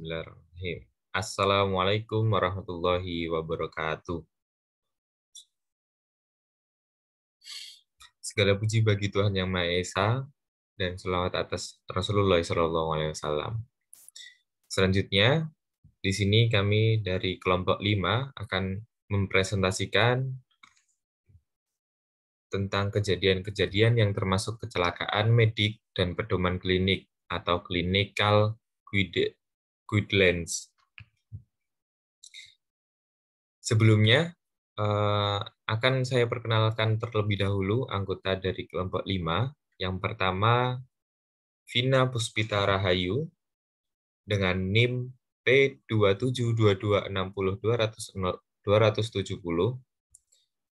Bismillahirrahmanirrahim. Assalamualaikum warahmatullahi wabarakatuh. Segala puji bagi Tuhan Yang Maha Esa dan selamat atas Rasulullah Shallallahu Alaihi Wasallam. Selanjutnya, di sini kami dari kelompok 5 akan mempresentasikan tentang kejadian-kejadian yang termasuk kecelakaan medik dan pedoman klinik atau clinical Goodlands. Sebelumnya, eh, akan saya perkenalkan terlebih dahulu anggota dari kelompok 5. Yang pertama, Vina Puspita Rahayu dengan NIM P2722602070.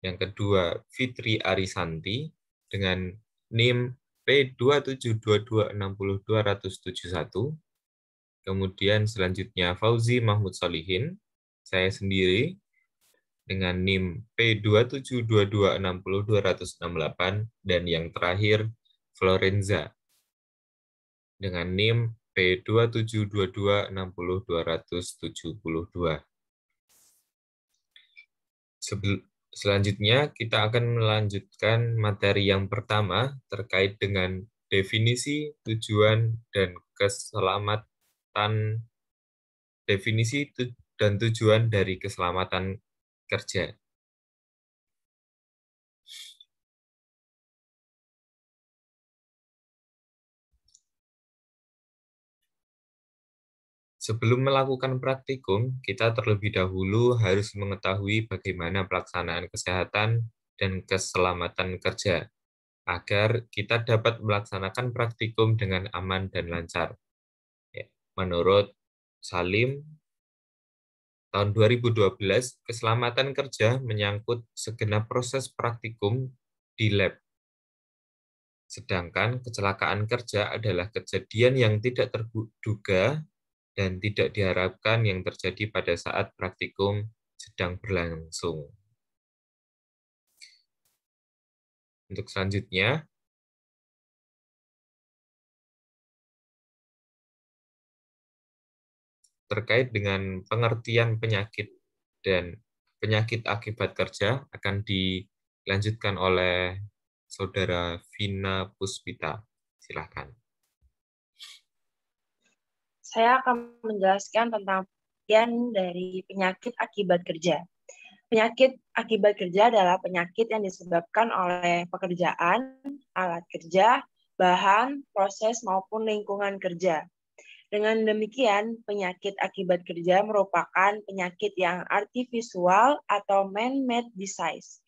Yang kedua, Fitri Arisanti dengan NIM p 27226271 Kemudian selanjutnya Fauzi Mahmud Solihin, saya sendiri dengan NIM p 27226268 dan yang terakhir Florenza dengan NIM p 27226272 Selanjutnya kita akan melanjutkan materi yang pertama terkait dengan definisi, tujuan, dan keselamatan tentang definisi dan tujuan dari keselamatan kerja. Sebelum melakukan praktikum, kita terlebih dahulu harus mengetahui bagaimana pelaksanaan kesehatan dan keselamatan kerja, agar kita dapat melaksanakan praktikum dengan aman dan lancar. Menurut Salim, tahun 2012, keselamatan kerja menyangkut segenap proses praktikum di lab. Sedangkan kecelakaan kerja adalah kejadian yang tidak terduga dan tidak diharapkan yang terjadi pada saat praktikum sedang berlangsung. Untuk selanjutnya, terkait dengan pengertian penyakit dan penyakit akibat kerja akan dilanjutkan oleh Saudara Vina Puspita. silahkan. Saya akan menjelaskan tentang pengertian dari penyakit akibat kerja. Penyakit akibat kerja adalah penyakit yang disebabkan oleh pekerjaan, alat kerja, bahan, proses, maupun lingkungan kerja. Dengan demikian, penyakit akibat kerja merupakan penyakit yang artifisual atau man-made disease.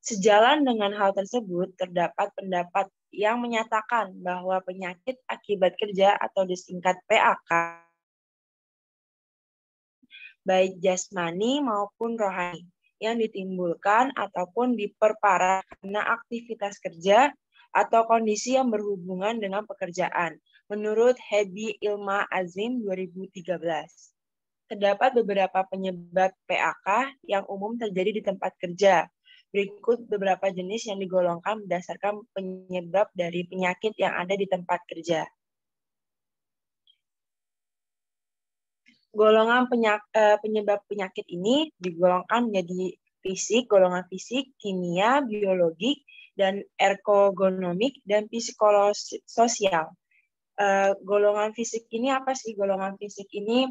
Sejalan dengan hal tersebut, terdapat pendapat yang menyatakan bahwa penyakit akibat kerja atau disingkat PAK baik jasmani maupun rohani yang ditimbulkan ataupun diperparah karena aktivitas kerja atau kondisi yang berhubungan dengan pekerjaan menurut Hedi Ilma Azim 2013. Terdapat beberapa penyebab PAK yang umum terjadi di tempat kerja. Berikut beberapa jenis yang digolongkan berdasarkan penyebab dari penyakit yang ada di tempat kerja. Golongan penyak, eh, penyebab penyakit ini digolongkan menjadi fisik, golongan fisik, kimia, biologik, dan ergonomik, dan psikososial. Eh, golongan fisik ini apa sih? Golongan fisik ini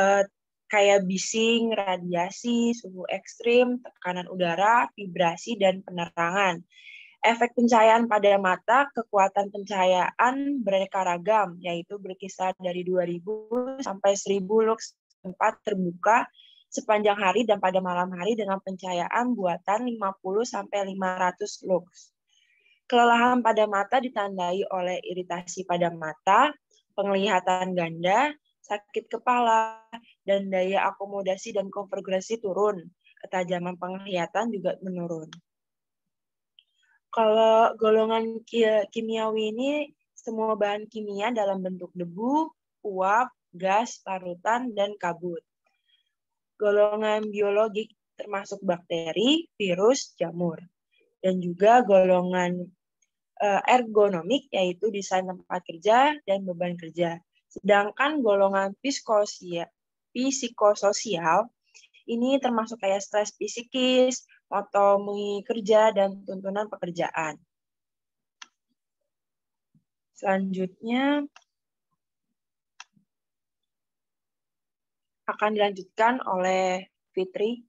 uh, kayak bising, radiasi, suhu ekstrim, tekanan udara, vibrasi, dan penerangan. Efek pencahayaan pada mata, kekuatan pencahayaan beraneka ragam, yaitu berkisar dari 2000 sampai 1000 lux tempat terbuka sepanjang hari dan pada malam hari dengan pencahayaan buatan 50 sampai 500 lux. Kelelahan pada mata ditandai oleh iritasi pada mata, penglihatan ganda, sakit kepala, dan daya akomodasi dan konfigurasi turun. Ketajaman penglihatan juga menurun. Kalau golongan kimiawi ini semua bahan kimia dalam bentuk debu, uap, gas, parutan, dan kabut. Golongan biologik termasuk bakteri, virus, jamur dan juga golongan Eh, ergonomik yaitu desain tempat kerja dan beban kerja. Sedangkan golongan psikosia, psikososial ini termasuk kayak stres psikis, otomi kerja dan tuntunan pekerjaan. Selanjutnya akan dilanjutkan oleh Fitri.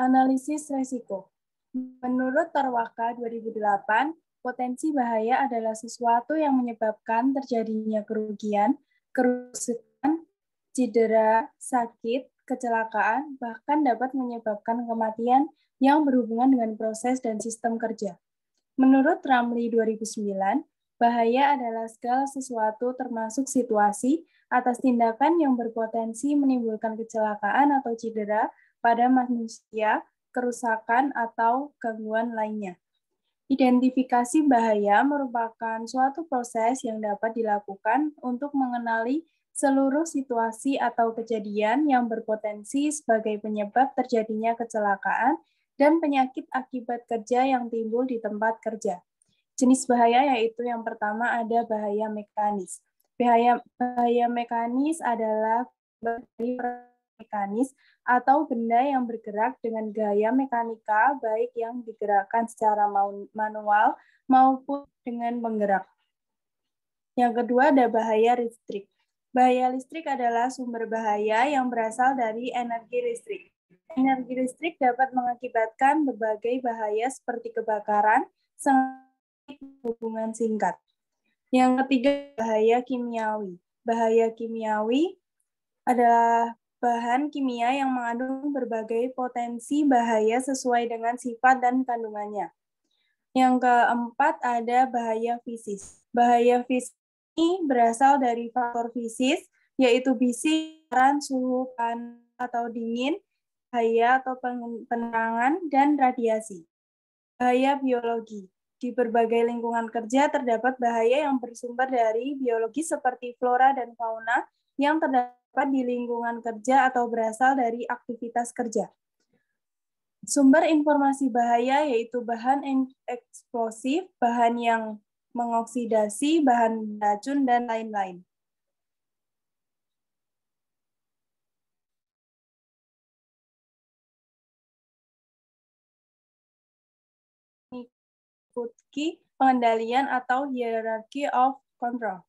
Analisis resiko. Menurut Tarwaka 2008, potensi bahaya adalah sesuatu yang menyebabkan terjadinya kerugian, kerusakan, cedera, sakit, kecelakaan, bahkan dapat menyebabkan kematian yang berhubungan dengan proses dan sistem kerja. Menurut Ramli 2009, bahaya adalah segala sesuatu termasuk situasi atas tindakan yang berpotensi menimbulkan kecelakaan atau cedera pada manusia, kerusakan, atau gangguan lainnya. Identifikasi bahaya merupakan suatu proses yang dapat dilakukan untuk mengenali seluruh situasi atau kejadian yang berpotensi sebagai penyebab terjadinya kecelakaan dan penyakit akibat kerja yang timbul di tempat kerja. Jenis bahaya yaitu yang pertama ada bahaya mekanis. Bahaya, bahaya mekanis adalah dari mekanis atau benda yang bergerak dengan gaya mekanika baik yang digerakkan secara manual maupun dengan penggerak. Yang kedua ada bahaya listrik. Bahaya listrik adalah sumber bahaya yang berasal dari energi listrik. Energi listrik dapat mengakibatkan berbagai bahaya seperti kebakaran, sengit, hubungan singkat. Yang ketiga, bahaya kimiawi. Bahaya kimiawi adalah bahan kimia yang mengandung berbagai potensi bahaya sesuai dengan sifat dan kandungannya. Yang keempat ada bahaya fisis. Bahaya fisik ini berasal dari faktor fisis, yaitu bisik, suhu panas atau dingin, bahaya atau penerangan, dan radiasi. Bahaya biologi. Di berbagai lingkungan kerja terdapat bahaya yang bersumber dari biologi seperti flora dan fauna yang terdapat di lingkungan kerja atau berasal dari aktivitas kerja. Sumber informasi bahaya yaitu bahan eksplosif, bahan yang mengoksidasi, bahan racun, dan lain-lain. Mengikuti pengendalian atau hierarchy of control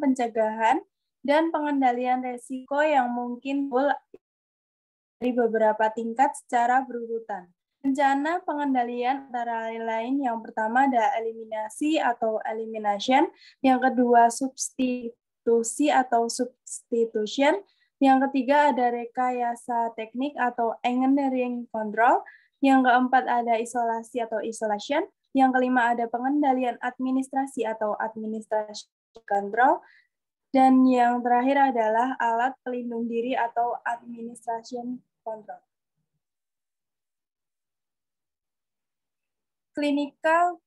pencegahan dan pengendalian resiko yang mungkin dari beberapa tingkat secara berurutan. Rencana pengendalian antara lain yang pertama ada eliminasi atau elimination, yang kedua substitusi atau substitution, yang ketiga ada rekayasa teknik atau engineering control, yang keempat ada isolasi atau isolation, yang kelima ada pengendalian administrasi atau administrasi control. Dan yang terakhir adalah alat pelindung diri atau administration control. Clinical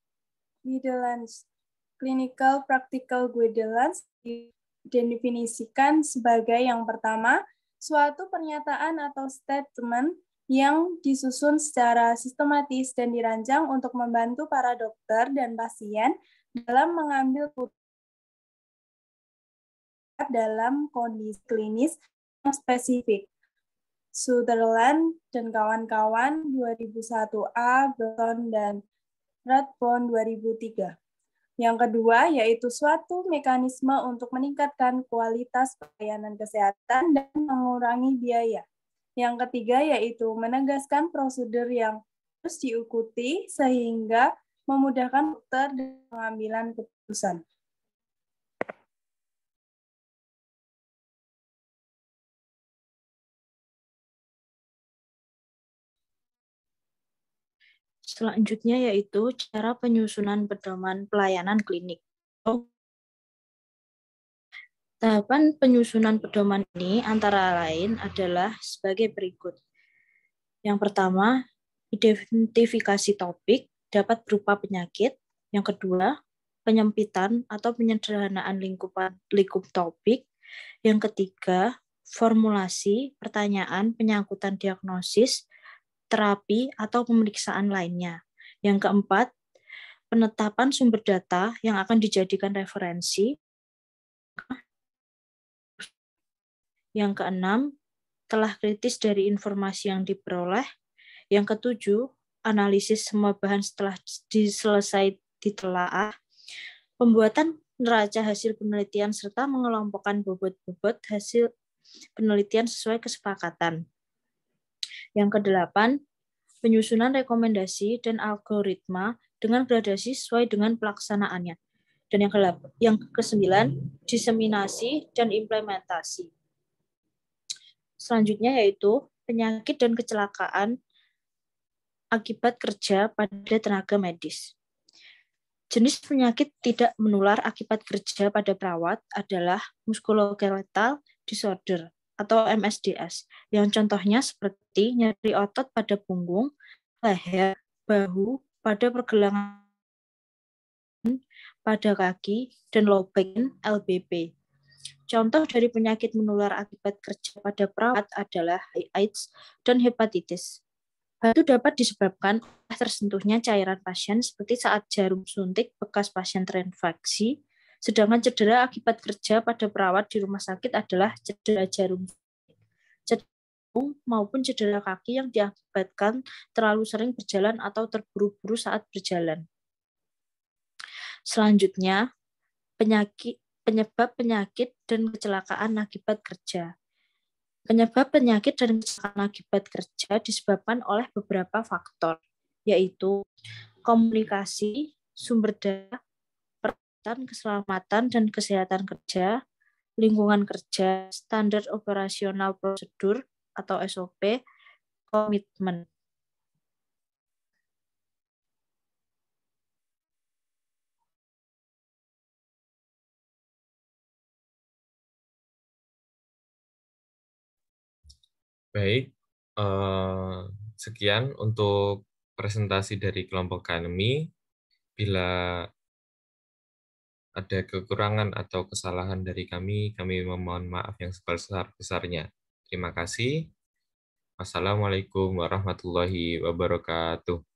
guidelines. Clinical practical guidelines didefinisikan sebagai yang pertama, suatu pernyataan atau statement yang disusun secara sistematis dan dirancang untuk membantu para dokter dan pasien dalam mengambil keputusan dalam kondisi klinis yang spesifik. Sutherland dan kawan-kawan 2001A, Brown dan Redbone 2003. Yang kedua yaitu suatu mekanisme untuk meningkatkan kualitas pelayanan kesehatan dan mengurangi biaya. Yang ketiga yaitu menegaskan prosedur yang harus diikuti sehingga memudahkan dokter dalam pengambilan keputusan. Selanjutnya yaitu cara penyusunan pedoman pelayanan klinik Tahapan penyusunan pedoman ini antara lain adalah sebagai berikut. Yang pertama, identifikasi topik dapat berupa penyakit. Yang kedua, penyempitan atau penyederhanaan lingkupan lingkup topik. Yang ketiga, formulasi pertanyaan penyangkutan diagnosis, terapi atau pemeriksaan lainnya. Yang keempat, penetapan sumber data yang akan dijadikan referensi. Yang keenam, telah kritis dari informasi yang diperoleh. Yang ketujuh, analisis semua bahan setelah diselesai ditelaah. Pembuatan neraca hasil penelitian serta mengelompokkan bobot-bobot hasil penelitian sesuai kesepakatan. Yang kedelapan, penyusunan rekomendasi dan algoritma dengan gradasi sesuai dengan pelaksanaannya. Dan yang, ke yang kesembilan, diseminasi dan implementasi selanjutnya yaitu penyakit dan kecelakaan akibat kerja pada tenaga medis. Jenis penyakit tidak menular akibat kerja pada perawat adalah muskuloskeletal disorder atau MSDS, yang contohnya seperti nyeri otot pada punggung, leher, bahu, pada pergelangan pada kaki, dan low LBP. Contoh dari penyakit menular akibat kerja pada perawat adalah AIDS dan hepatitis. Hal itu dapat disebabkan oleh tersentuhnya cairan pasien seperti saat jarum suntik bekas pasien terinfeksi, sedangkan cedera akibat kerja pada perawat di rumah sakit adalah cedera jarum suntik. Cedera maupun cedera kaki yang diakibatkan terlalu sering berjalan atau terburu-buru saat berjalan. Selanjutnya, penyakit penyebab penyakit dan kecelakaan akibat kerja. Penyebab penyakit dan kecelakaan akibat kerja disebabkan oleh beberapa faktor, yaitu komunikasi, sumber daya, peralatan, keselamatan, dan kesehatan kerja, lingkungan kerja, standar operasional prosedur atau SOP, komitmen. Baik, uh, sekian untuk presentasi dari kelompok kami. Bila ada kekurangan atau kesalahan dari kami, kami memohon maaf yang sebesar-besarnya. Terima kasih. Assalamualaikum warahmatullahi wabarakatuh.